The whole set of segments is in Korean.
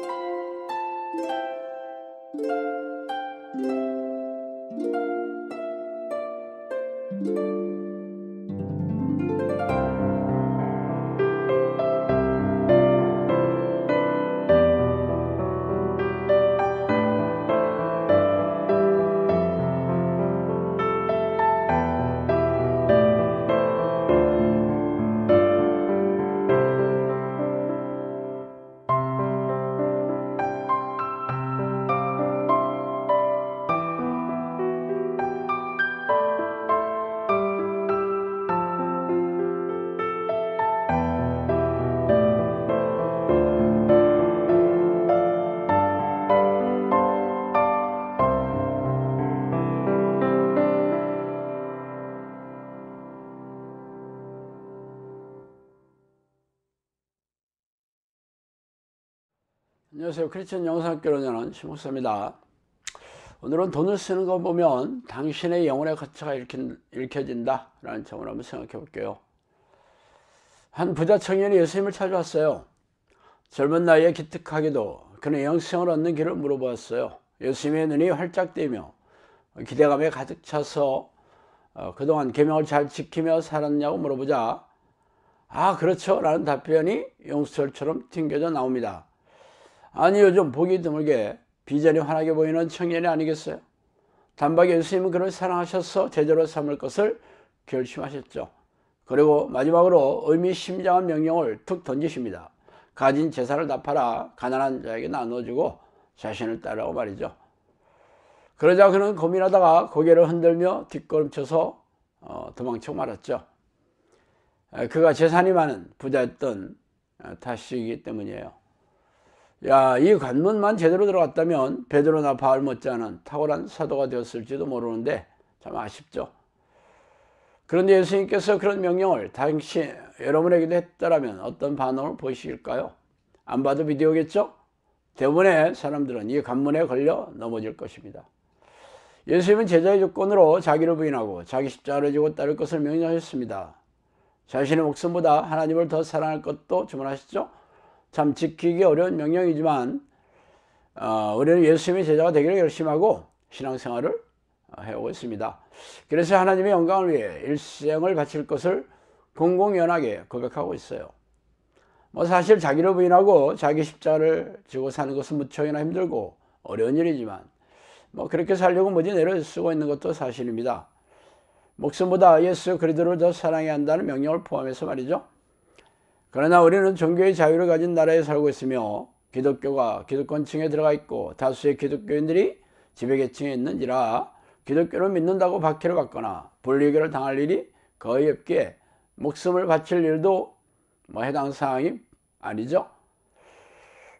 Thank you. 안녕하세요. 크리스천 영상학교로는 심목사입니다. 오늘은 돈을 쓰는 거 보면 당신의 영혼의 가치가 읽혀진다 라는 점을 한번 생각해 볼게요. 한 부자 청년이 예수님을 찾아왔어요. 젊은 나이에 기특하게도 그는 영생을 얻는 길을 물어보았어요. 예수님의 눈이 활짝 뜨며 기대감에 가득 차서 어, 그동안 계명을 잘 지키며 살았냐고 물어보자 아 그렇죠 라는 답변이 용수철처럼 튕겨져 나옵니다. 아니 요즘 보기 드물게 비전이 환하게 보이는 청년이 아니겠어요? 단박에 예수님은 그를 사랑하셔서 제자로 삼을 것을 결심하셨죠. 그리고 마지막으로 의미심장한 명령을 툭 던지십니다. 가진 재산을 다 팔아 가난한 자에게 나눠주고 자신을 따르라고 말이죠. 그러자 그는 고민하다가 고개를 흔들며 뒷걸음쳐서 어, 도망쳐 말았죠. 그가 재산이 많은 부자였던 어, 탓이기 때문이에요. 야, 이 관문만 제대로 들어갔다면 베드로나 바울 못지않은 탁월한 사도가 되었을지도 모르는데 참 아쉽죠. 그런데 예수님께서 그런 명령을 당신 여러분에게도 했다라면 어떤 반응을 보이실까요? 안 봐도 비디오겠죠? 대부분의 사람들은 이 관문에 걸려 넘어질 것입니다. 예수님은 제자의 조건으로 자기를 부인하고 자기 십자가를 지고 따를 것을 명령하셨습니다. 자신의 목숨보다 하나님을 더 사랑할 것도 주문하셨죠? 참 지키기 어려운 명령이지만 어, 우리는 예수님의 제자가 되기를 열심하고 신앙생활을 어, 해오고 있습니다. 그래서 하나님의 영광을 위해 일생을 바칠 것을 공공연하게 고백하고 있어요. 뭐 사실 자기를 부인하고 자기 십자를 지고 사는 것은 무척이나 힘들고 어려운 일이지만 뭐 그렇게 살려고 무지 내를 쓰고 있는 것도 사실입니다. 목숨보다 예수 그리도를더 사랑해야 한다는 명령을 포함해서 말이죠. 그러나 우리는 종교의 자유를 가진 나라에 살고 있으며 기독교가 기득권층에 들어가 있고 다수의 기독교인들이 지배계층에 있는지라 기독교를 믿는다고 박해를 받거나 불리교를 당할 일이 거의 없기에 목숨을 바칠 일도 뭐 해당 사항이 아니죠.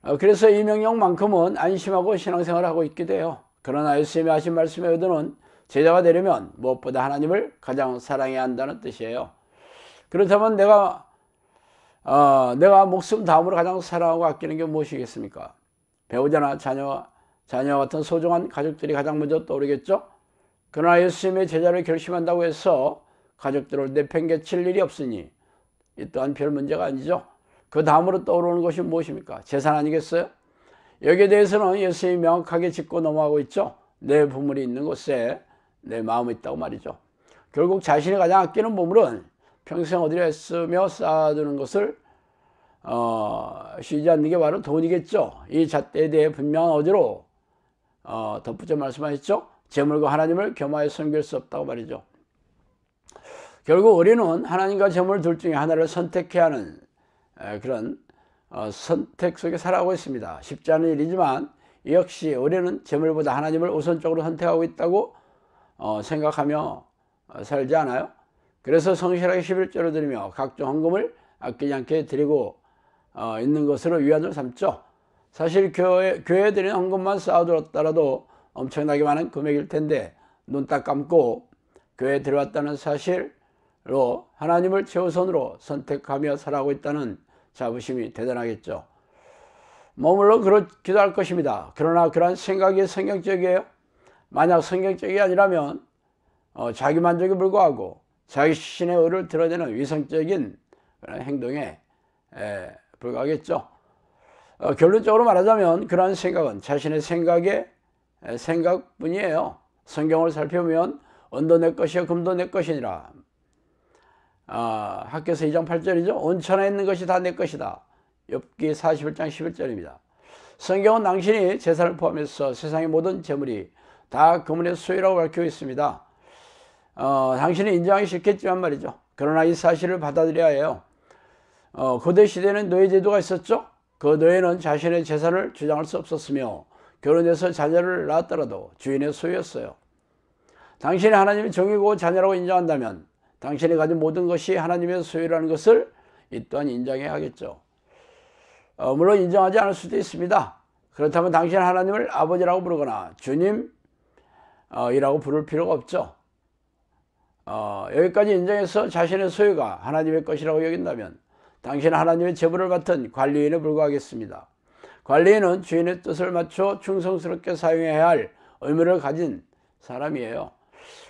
어, 그래서 이명령만큼은 안심하고 신앙생활을 하고 있게 돼요. 그러나 예수님이 하신 말씀의 의도는 제자가 되려면 무엇보다 하나님을 가장 사랑해야 한다는 뜻이에요. 그렇다면 내가 어, 내가 목숨 다음으로 가장 사랑하고 아끼는 게 무엇이겠습니까? 배우자나 자녀, 자녀 같은 소중한 가족들이 가장 먼저 떠오르겠죠? 그러나 예수님의 제자를 결심한다고 해서 가족들을 내팽개칠 일이 없으니 이 또한 별 문제가 아니죠. 그 다음으로 떠오르는 것이 무엇입니까? 재산 아니겠어요? 여기에 대해서는 예수님이 명확하게 짚고 넘어가고 있죠. 내 보물이 있는 곳에 내 마음이 있다고 말이죠. 결국 자신이 가장 아끼는 보물은 평생 어디를 애쓰며 쌓아두는 것을 어, 쉬지 않는 게 바로 돈이겠죠. 이 잣대에 대해 분명한 어제로 어, 덧붙여 말씀하셨죠. 재물과 하나님을 겸하여 섬길 수 없다고 말이죠. 결국 우리는 하나님과 재물 둘 중에 하나를 선택해야 하는 그런 어, 선택 속에 살아가고 있습니다. 쉽지 않은 일이지만 역시 우리는 재물보다 하나님을 우선적으로 선택하고 있다고 어, 생각하며 어, 살지 않아요? 그래서 성실하게 11조를 드리며 각종 헌금을 아끼지 않게 드리고 어, 있는 것으로 위안을 삼죠. 사실 교회, 교회에 드리는 헌금만 쌓아두었더라도 엄청나게 많은 금액일 텐데 눈 딱 감고 교회에 들어왔다는 사실로 하나님을 최우선으로 선택하며 살아가고 있다는 자부심이 대단하겠죠. 머물러 뭐 그렇기도 할 것입니다. 그러나 그러 생각이 성경적이에요. 만약 성경적이 아니라면 어, 자기 만족에 불과하고 자신의 기 의를 드러내는 위성적인 행동에 불과하겠죠. 어, 결론적으로 말하자면 그러한 생각은 자신의 생각의 생각뿐이에요. 성경을 살펴보면 언도 내 것이요 금도 내 것이니라. 아, 학교서 2장 8절이죠. 온천에 있는 것이 다 내 것이다. 엽기 41장 11절입니다. 성경은 당신이 제사를 포함해서 세상의 모든 재물이 다 그분의 소유라고 밝히고 있습니다. 어, 당신은 인정하기 싫겠지만 말이죠. 그러나 이 사실을 받아들여야 해요. 어, 고대 시대는 노예 제도가 있었죠. 그 노예는 자신의 재산을 주장할 수 없었으며 결혼해서 자녀를 낳았더라도 주인의 소유였어요. 당신이 하나님의 정이고 자녀라고 인정한다면 당신이 가진 모든 것이 하나님의 소유라는 것을 이 또한 인정해야 하겠죠. 어, 물론 인정하지 않을 수도 있습니다. 그렇다면 당신은 하나님을 아버지라고 부르거나 주님이라고 어, 부를 필요가 없죠. 어, 여기까지 인정해서 자신의 소유가 하나님의 것이라고 여긴다면 당신은 하나님의 재물을 맡은 관리인에 불과하겠습니다. 관리인은 주인의 뜻을 맞춰 충성스럽게 사용해야 할 의무를 가진 사람이에요.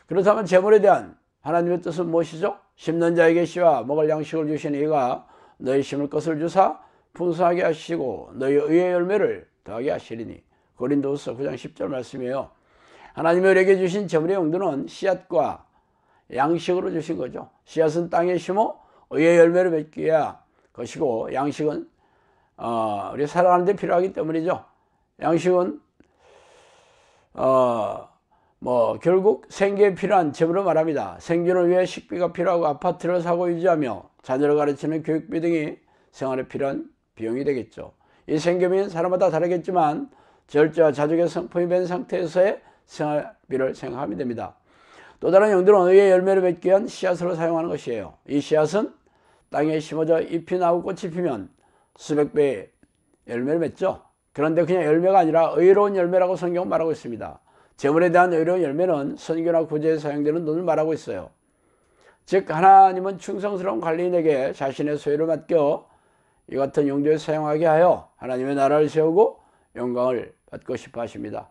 그렇다면 재물에 대한 하나님의 뜻은 무엇이죠? 심는 자에게 씨와 먹을 양식을 주신 이가 너희 심을 것을 주사 풍성하게 하시고 너희 의의 열매를 더하게 하시리니 고린도서 9장 10절 말씀이에요. 하나님의 우리에게 주신 재물의 용도는 씨앗과 양식으로 주신 거죠. 씨앗은 땅에 심어 의의 열매를 맺기야 것이고 양식은 어, 우리 살아가는 데 필요하기 때문이죠. 양식은 어, 뭐 결국 생계에 필요한 재물을 말합니다. 생존을 위해 식비가 필요하고 아파트를 사고 유지하며 자녀를 가르치는 교육비 등이 생활에 필요한 비용이 되겠죠. 이 생계비는 사람마다 다르겠지만 절제와 자족의 성품이 된 상태에서의 생활비를 생각하면 됩니다. 또 다른 형들은 언어의 열매를 맺기 위한 씨앗으로 사용하는 것이에요. 이 씨앗은 땅에 심어져 잎이 나고 꽃이 피면 수백 배의 열매를 맺죠. 그런데 그냥 열매가 아니라 의로운 열매라고 성경은 말하고 있습니다. 재물에 대한 의로운 열매는 선교나 구제에 사용되는 돈을 말하고 있어요. 즉 하나님은 충성스러운 관리인에게 자신의 소유를 맡겨 이 같은 용도에 사용하게 하여 하나님의 나라를 세우고 영광을 받고 싶어 하십니다.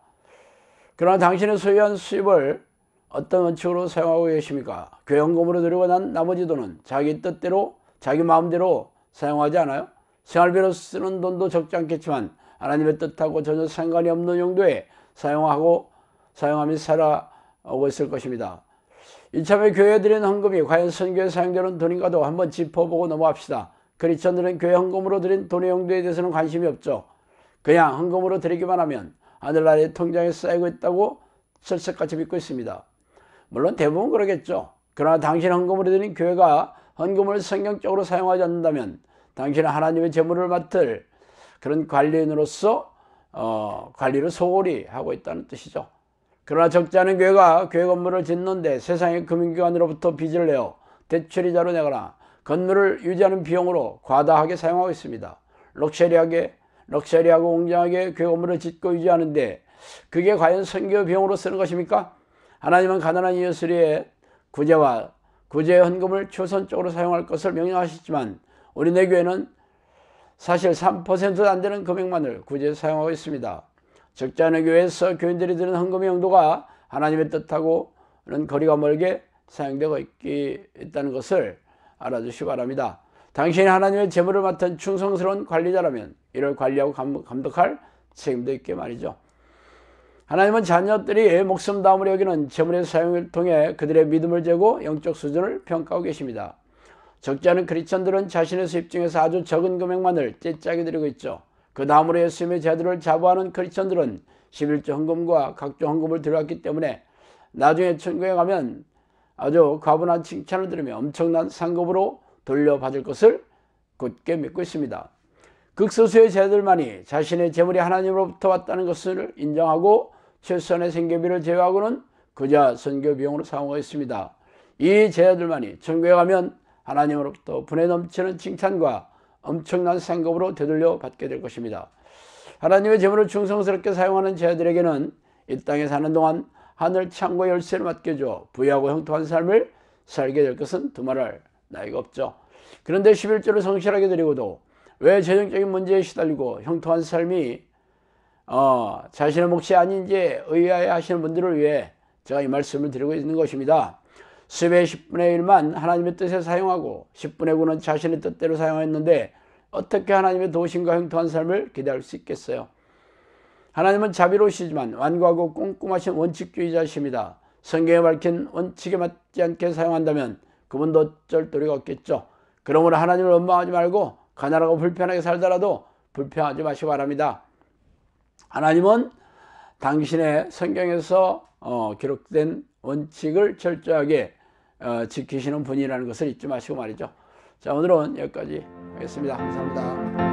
그러나 당신의 소유한 수입을 어떤 원칙으로 사용하고 계십니까? 교연금으로 들이고 난 나머지 돈은 자기 뜻대로 자기 마음대로 사용하지 않아요? 생활비로 쓰는 돈도 적지 않겠지만 하나님의 뜻하고 전혀 상관이 없는 용도에 사용하고 사용하며 살아오고 있을 것입니다. 이참에 교회에 드린 헌금이 과연 선교에 사용되는 돈인가도 한번 짚어보고 넘어갑시다. 그리스도들은 교회 헌금으로 드린 돈의 용도에 대해서는 관심이 없죠. 그냥 헌금으로 드리기만 하면 하늘나라의 통장에 쌓이고 있다고 철석같이 믿고 있습니다. 물론 대부분 그러겠죠. 그러나 당신 헌금으로 드린 교회가 헌금을 성경적으로 사용하지 않는다면 당신은 하나님의 재물을 맡을 그런 관리인으로서 어, 관리를 소홀히 하고 있다는 뜻이죠. 그러나 적지 않은 교회가 교회 건물을 짓는데 세상의 금융기관으로부터 빚을 내어 대출이자로 내거나 건물을 유지하는 비용으로 과다하게 사용하고 있습니다. 럭셔리하게 럭셔리하고 웅장하게 교회 건물을 짓고 유지하는데 그게 과연 선교 비용으로 쓰는 것입니까? 하나님은 가난한 이웃으리에 구제와 구제의 헌금을 최선적으로 사용할 것을 명령하셨지만 우리 내교회는 사실 3%도 안 되는 금액만을 구제에 사용하고 있습니다. 적지 않은 교회에서 교인들이 드는 헌금의 용도가 하나님의 뜻하고는 거리가 멀게 사용되고 있기, 있다는 것을 알아주시기 바랍니다. 당신이 하나님의 재물을 맡은 충성스러운 관리자라면 이를 관리하고 감독할 책임도 있게 말이죠. 하나님은 자녀들이 목숨 다음으로 여기는 재물의 사용을 통해 그들의 믿음을 재고 영적 수준을 평가하고 계십니다. 적지 않은 크리스천들은 자신의 수입 중에서 아주 적은 금액만을 째짜게 드리고 있죠. 그 다음으로 예수님의 제도를 자부하는 크리스천들은 11조 헌금과 각종 헌금을 들여왔기 때문에 나중에 천국에 가면 아주 과분한 칭찬을 들으며 엄청난 상급으로 돌려받을 것을 굳게 믿고 있습니다. 극소수의 제들만이 자신의 재물이 하나님으로부터 왔다는 것을 인정하고 최선의 생계비를 제외하고는 그저 선교 비용으로 사용하였습니다. 이 제자들만이 천국에 가면 하나님으로부터 분에 넘치는 칭찬과 엄청난 상급으로 되돌려 받게 될 것입니다. 하나님의 재물을 충성스럽게 사용하는 제자들에게는 이 땅에 사는 동안 하늘 창고 열쇠를 맡겨줘 부유하고 형통한 삶을 살게 될 것은 두말할 나이가 없죠. 그런데 11조를 성실하게 드리고도 왜 재정적인 문제에 시달리고 형통한 삶이 어, 자신의 몫이 아닌 지 의아해 하시는 분들을 위해 제가 이 말씀을 드리고 있는 것입니다. 수배 10분의 1만 하나님의 뜻에 사용하고 10분의 9는 자신의 뜻대로 사용했는데 어떻게 하나님의 도심과 행통한 삶을 기대할 수 있겠어요? 하나님은 자비로우시지만 완고하고 꼼꼼하신 원칙주의자십니다 성경에 밝힌 원칙에 맞지 않게 사용한다면 그분도 어쩔 도리가 없겠죠. 그러므로 하나님을 원망하지 말고 가난하고 불편하게 살더라도 불평하지 마시기 바랍니다. 하나님은 당신의 성경에서 어, 기록된 원칙을 철저하게 어, 지키시는 분이라는 것을 잊지 마시고 말이죠. 자 오늘은 여기까지 하겠습니다. 감사합니다.